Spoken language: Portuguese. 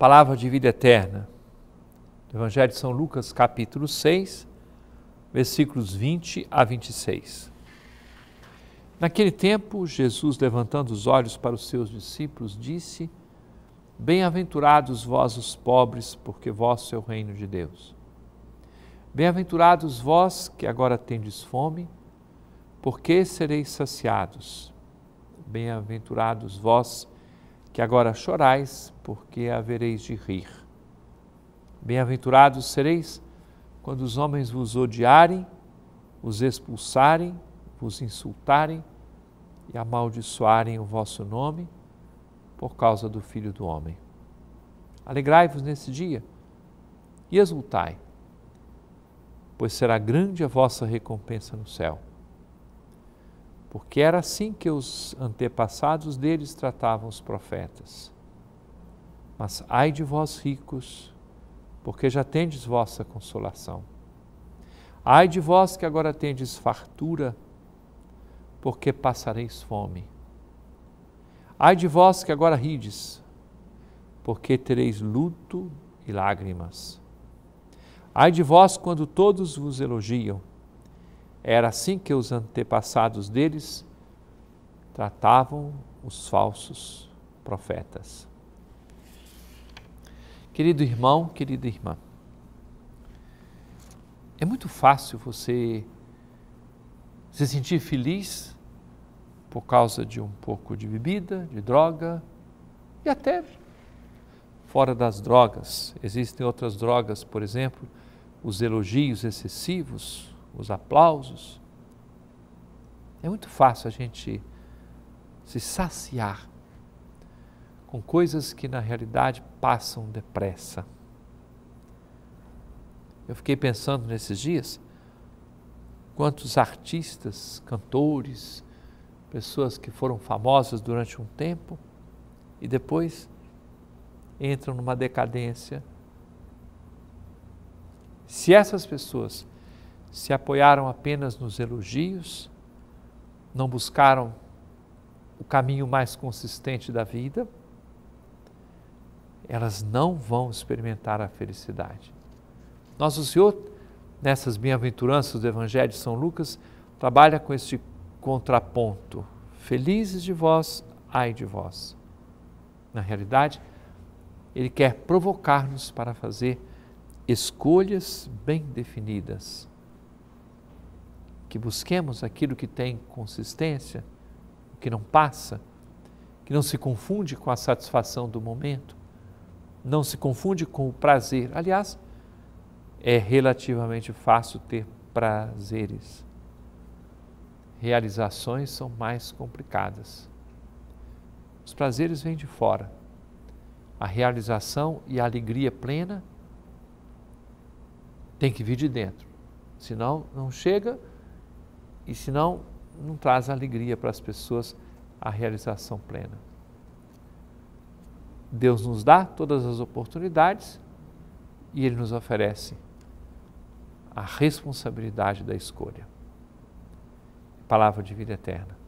palavra de vida eterna. Evangelho de São Lucas, capítulo 6, versículos 20 a 26. Naquele tempo, Jesus, levantando os olhos para os seus discípulos, disse: Bem-aventurados vós os pobres, porque vosso é o reino de Deus. Bem-aventurados vós que agora tendes fome, porque sereis saciados. Bem-aventurados vós que que agora chorais, porque havereis de rir. Bem-aventurados sereis quando os homens vos odiarem, vos expulsarem, vos insultarem e amaldiçoarem o vosso nome por causa do Filho do Homem. Alegrai-vos nesse dia e exultai, pois será grande a vossa recompensa no céu porque era assim que os antepassados deles tratavam os profetas. Mas ai de vós ricos, porque já tendes vossa consolação. Ai de vós que agora tendes fartura, porque passareis fome. Ai de vós que agora rides, porque tereis luto e lágrimas. Ai de vós quando todos vos elogiam, era assim que os antepassados deles tratavam os falsos profetas. Querido irmão, querida irmã, é muito fácil você se sentir feliz por causa de um pouco de bebida, de droga e até fora das drogas. Existem outras drogas, por exemplo, os elogios excessivos, os aplausos. É muito fácil a gente se saciar com coisas que na realidade passam depressa. Eu fiquei pensando nesses dias quantos artistas, cantores, pessoas que foram famosas durante um tempo e depois entram numa decadência. Se essas pessoas se apoiaram apenas nos elogios, não buscaram o caminho mais consistente da vida, elas não vão experimentar a felicidade. Nós, o Senhor, nessas bem-aventuranças do Evangelho de São Lucas, trabalha com este contraponto. Felizes de vós, ai de vós. Na realidade, ele quer provocar-nos para fazer escolhas bem definidas que busquemos aquilo que tem consistência, o que não passa, que não se confunde com a satisfação do momento, não se confunde com o prazer. Aliás, é relativamente fácil ter prazeres. Realizações são mais complicadas. Os prazeres vêm de fora. A realização e a alegria plena tem que vir de dentro. Senão, não chega e senão, não traz alegria para as pessoas a realização plena. Deus nos dá todas as oportunidades e Ele nos oferece a responsabilidade da escolha. Palavra de vida eterna.